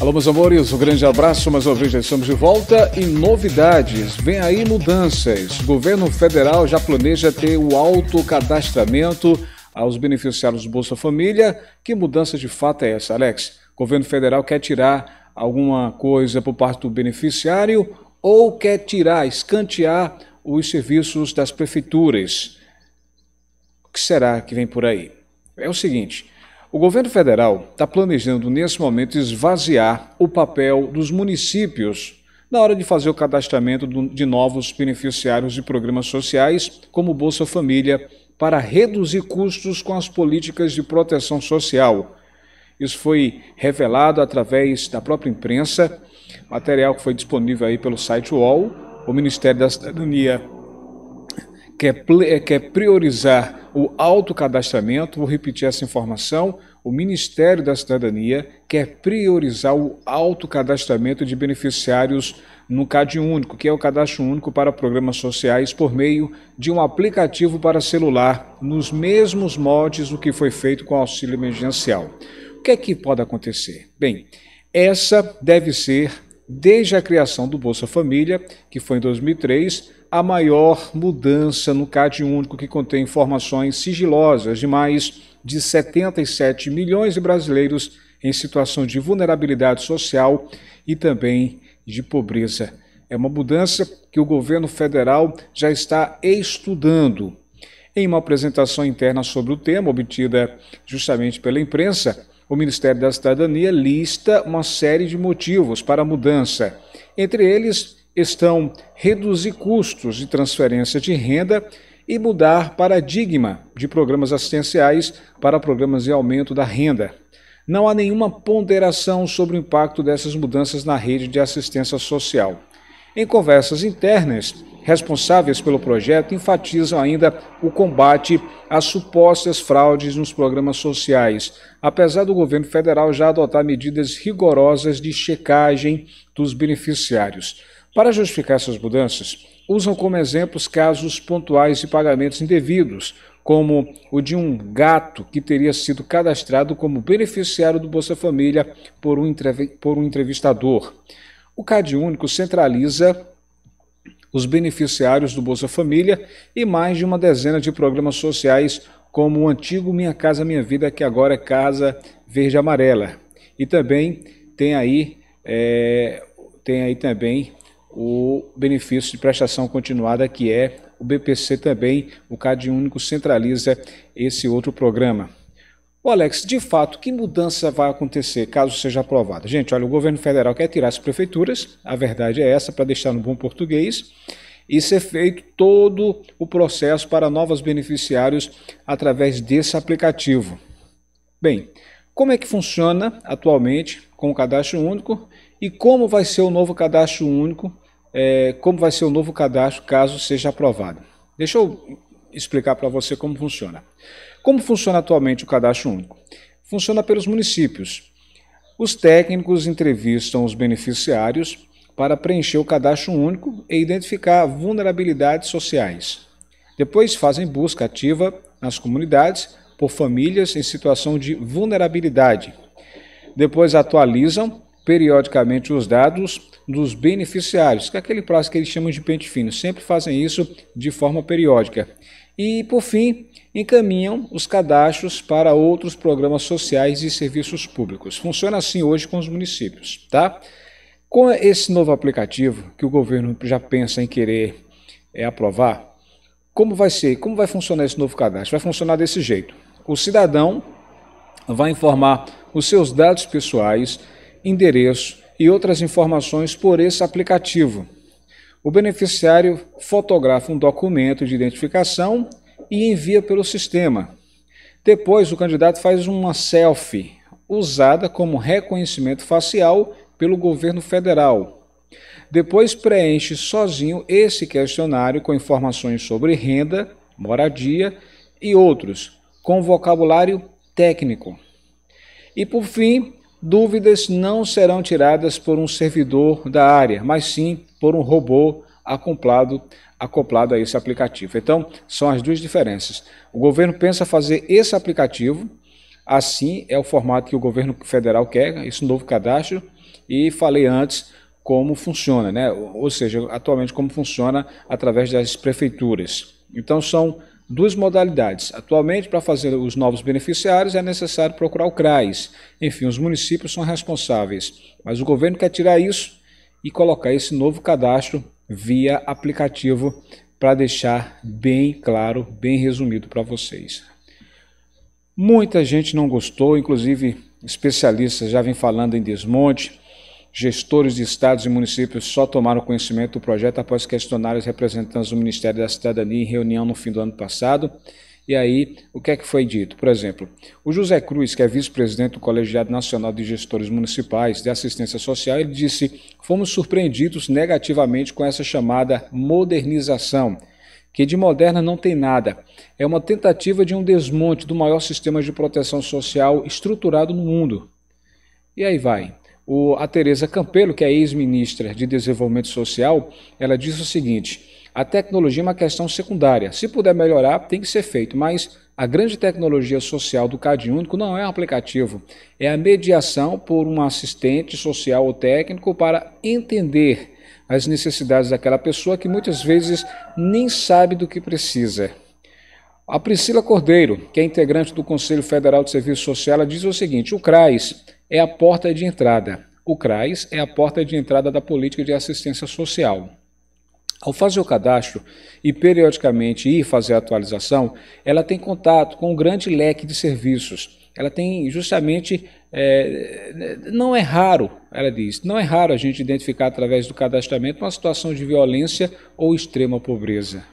Alô, meus amores, um grande abraço, mais uma vez já estamos de volta e novidades. Vem aí mudanças. O governo federal já planeja ter o autocadastramento aos beneficiários do Bolsa Família. Que mudança de fato é essa, Alex? O governo federal quer tirar alguma coisa por parte do beneficiário ou quer tirar, escantear os serviços das prefeituras? O que será que vem por aí? É o seguinte, o governo federal está planejando, nesse momento, esvaziar o papel dos municípios na hora de fazer o cadastramento de novos beneficiários de programas sociais, como Bolsa Família, para reduzir custos com as políticas de proteção social. Isso foi revelado através da própria imprensa, material que foi disponível aí pelo site UOL. O Ministério da Cidadania quer, quer priorizar o autocadastramento, vou repetir essa informação, o Ministério da Cidadania quer priorizar o autocadastramento de beneficiários no CAD Único, que é o cadastro único para programas sociais por meio de um aplicativo para celular, nos mesmos mods do que foi feito com o auxílio emergencial. O que é que pode acontecer? Bem, essa deve ser, desde a criação do Bolsa Família, que foi em 2003, a maior mudança no CAD único que contém informações sigilosas de mais de 77 milhões de brasileiros em situação de vulnerabilidade social e também de pobreza. É uma mudança que o governo federal já está estudando. Em uma apresentação interna sobre o tema, obtida justamente pela imprensa, o Ministério da Cidadania lista uma série de motivos para a mudança. Entre eles, estão reduzir custos de transferência de renda e mudar paradigma de programas assistenciais para programas de aumento da renda. Não há nenhuma ponderação sobre o impacto dessas mudanças na rede de assistência social. Em conversas internas, responsáveis pelo projeto enfatizam ainda o combate às supostas fraudes nos programas sociais, apesar do governo federal já adotar medidas rigorosas de checagem dos beneficiários. Para justificar essas mudanças, usam como exemplos casos pontuais de pagamentos indevidos, como o de um gato que teria sido cadastrado como beneficiário do Bolsa Família por um, por um entrevistador. O CAD Único centraliza os beneficiários do Bolsa Família e mais de uma dezena de programas sociais, como o antigo Minha Casa Minha Vida, que agora é Casa Verde Amarela. E também tem aí, é, tem aí também o benefício de prestação continuada, que é o BPC também, o CAD Único centraliza esse outro programa. o Alex, de fato, que mudança vai acontecer caso seja aprovada? Gente, olha, o governo federal quer tirar as prefeituras, a verdade é essa, para deixar no bom português, e ser feito todo o processo para novos beneficiários através desse aplicativo. Bem, como é que funciona atualmente com o cadastro único e como vai ser o novo cadastro único é, como vai ser o novo cadastro caso seja aprovado. Deixa eu explicar para você como funciona. Como funciona atualmente o cadastro único? Funciona pelos municípios. Os técnicos entrevistam os beneficiários para preencher o cadastro único e identificar vulnerabilidades sociais. Depois fazem busca ativa nas comunidades por famílias em situação de vulnerabilidade. Depois atualizam periodicamente os dados dos beneficiários, que é aquele prazo que eles chamam de pente fino, sempre fazem isso de forma periódica. E, por fim, encaminham os cadastros para outros programas sociais e serviços públicos. Funciona assim hoje com os municípios, tá? Com esse novo aplicativo que o governo já pensa em querer é, aprovar, como vai ser? Como vai funcionar esse novo cadastro? Vai funcionar desse jeito. O cidadão vai informar os seus dados pessoais endereço e outras informações por esse aplicativo. O beneficiário fotografa um documento de identificação e envia pelo sistema. Depois, o candidato faz uma selfie, usada como reconhecimento facial pelo governo federal. Depois, preenche sozinho esse questionário com informações sobre renda, moradia e outros, com vocabulário técnico. E por fim, dúvidas não serão tiradas por um servidor da área, mas sim por um robô acoplado, acoplado a esse aplicativo. Então, são as duas diferenças. O governo pensa fazer esse aplicativo, assim é o formato que o governo federal quer, esse novo cadastro, e falei antes como funciona, né? ou seja, atualmente como funciona através das prefeituras. Então, são duas modalidades. Atualmente, para fazer os novos beneficiários, é necessário procurar o CRAS. Enfim, os municípios são responsáveis. Mas o governo quer tirar isso e colocar esse novo cadastro via aplicativo para deixar bem claro, bem resumido para vocês. Muita gente não gostou, inclusive especialistas já vem falando em desmonte. Gestores de estados e municípios só tomaram conhecimento do projeto após questionar os representantes do Ministério da Cidadania em reunião no fim do ano passado. E aí, o que é que foi dito? Por exemplo, o José Cruz, que é vice-presidente do Colegiado Nacional de Gestores Municipais de Assistência Social, ele disse: "Fomos surpreendidos negativamente com essa chamada modernização, que de moderna não tem nada. É uma tentativa de um desmonte do maior sistema de proteção social estruturado no mundo." E aí vai. O, a Tereza Campelo, que é ex-ministra de Desenvolvimento Social, ela diz o seguinte: a tecnologia é uma questão secundária. Se puder melhorar, tem que ser feito, mas a grande tecnologia social do CAD Único não é um aplicativo, é a mediação por um assistente social ou técnico para entender as necessidades daquela pessoa que muitas vezes nem sabe do que precisa. A Priscila Cordeiro, que é integrante do Conselho Federal de Serviço Social, diz o seguinte: o CRAS é a porta de entrada. O CRAS é a porta de entrada da política de assistência social. Ao fazer o cadastro e periodicamente ir fazer a atualização, ela tem contato com um grande leque de serviços. Ela tem justamente, é, não é raro, ela diz, não é raro a gente identificar através do cadastramento uma situação de violência ou extrema pobreza.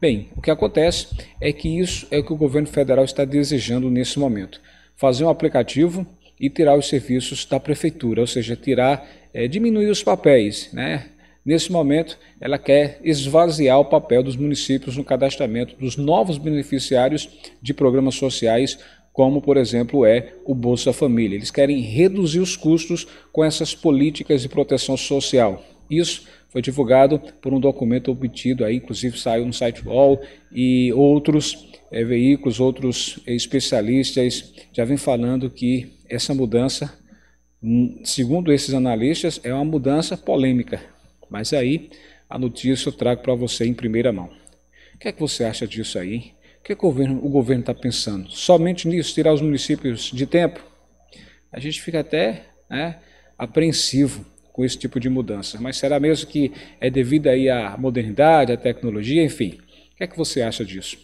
Bem, o que acontece é que isso é o que o governo federal está desejando nesse momento: fazer um aplicativo e tirar os serviços da prefeitura, ou seja, tirar, é, diminuir os papéis. Né? Nesse momento, ela quer esvaziar o papel dos municípios no cadastramento dos novos beneficiários de programas sociais, como, por exemplo, é o Bolsa Família. Eles querem reduzir os custos com essas políticas de proteção social. Isso foi divulgado por um documento obtido aí, inclusive saiu no site UOL e outros é, veículos, outros eh, especialistas já vêm falando que essa mudança, segundo esses analistas, é uma mudança polêmica. Mas aí a notícia eu trago para você em primeira mão. O que é que você acha disso aí? O que, é que o governo está pensando? Somente nisso, tirar os municípios de tempo? A gente fica até né, apreensivo com esse tipo de mudança. Mas será mesmo que é devido aí à modernidade, à tecnologia, enfim? O que é que você acha disso?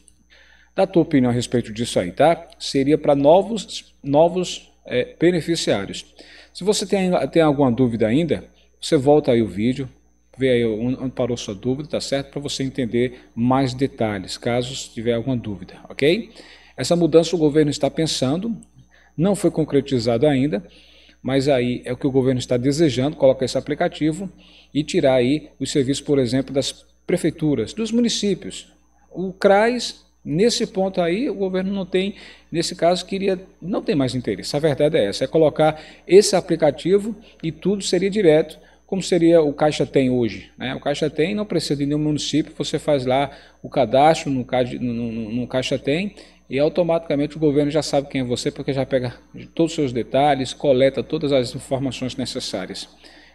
Dá a tua opinião a respeito disso aí, tá? Seria para novos, novos é, beneficiários. Se você tem, tem alguma dúvida ainda, você volta aí o vídeo, vê aí onde parou sua dúvida, tá certo? Para você entender mais detalhes, caso tiver alguma dúvida, ok? Essa mudança o governo está pensando, não foi concretizado ainda, mas aí é o que o governo está desejando, colocar esse aplicativo e tirar aí os serviços, por exemplo, das prefeituras, dos municípios. O CRAS Nesse ponto aí, o governo não tem, nesse caso, queria, não tem mais interesse. A verdade é essa, é colocar esse aplicativo e tudo seria direto, como seria o Caixa Tem hoje. Né? O Caixa Tem não precisa de nenhum município, você faz lá o cadastro no, no, no, no Caixa Tem e automaticamente o governo já sabe quem é você, porque já pega todos os seus detalhes, coleta todas as informações necessárias.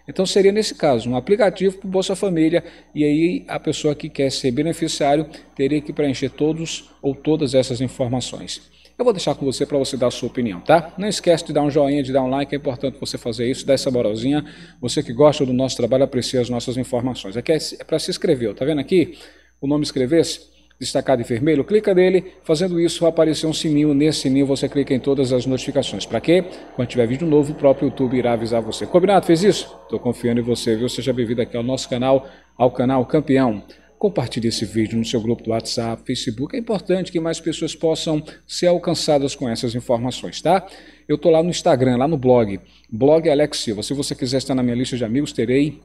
Então seria nesse caso um aplicativo para o Bolsa Família e aí a pessoa que quer ser beneficiário teria que preencher todos ou todas essas informações. Eu vou deixar com você para você dar a sua opinião, tá? Não esquece de dar um joinha, de dar um like, é importante você fazer isso, dar essa moralzinha. Você que gosta do nosso trabalho, aprecia as nossas informações. Aqui é, é, é para se inscrever, tá vendo aqui? O nome inscrever-se? destacado em vermelho, clica nele. Fazendo isso, vai aparecer um sininho. Nesse sininho você clica em todas as notificações. Para quê? Quando tiver vídeo novo, o próprio YouTube irá avisar você. Combinado? Fez isso? Estou confiando em você, viu? Seja bem-vindo aqui ao nosso canal, ao canal Campeão. Compartilhe esse vídeo no seu grupo do WhatsApp, Facebook. É importante que mais pessoas possam ser alcançadas com essas informações, tá? Eu estou lá no Instagram, lá no blog, blog Alex Silva. Se você quiser estar na minha lista de amigos, terei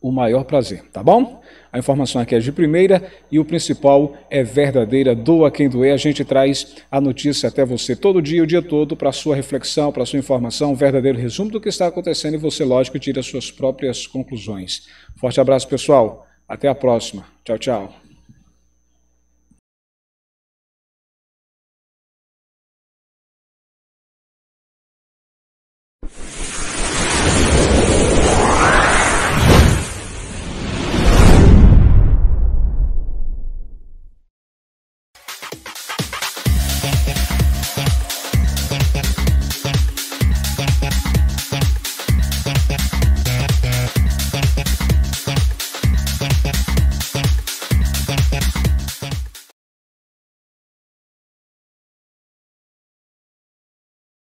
o maior prazer, tá bom? A informação aqui é de primeira e o principal é verdadeira, doa quem doer. A gente traz a notícia até você todo dia, o dia todo, para sua reflexão, para sua informação, um verdadeiro resumo do que está acontecendo e você, lógico, tira suas próprias conclusões. Forte abraço, pessoal. Até a próxima. Tchau, tchau.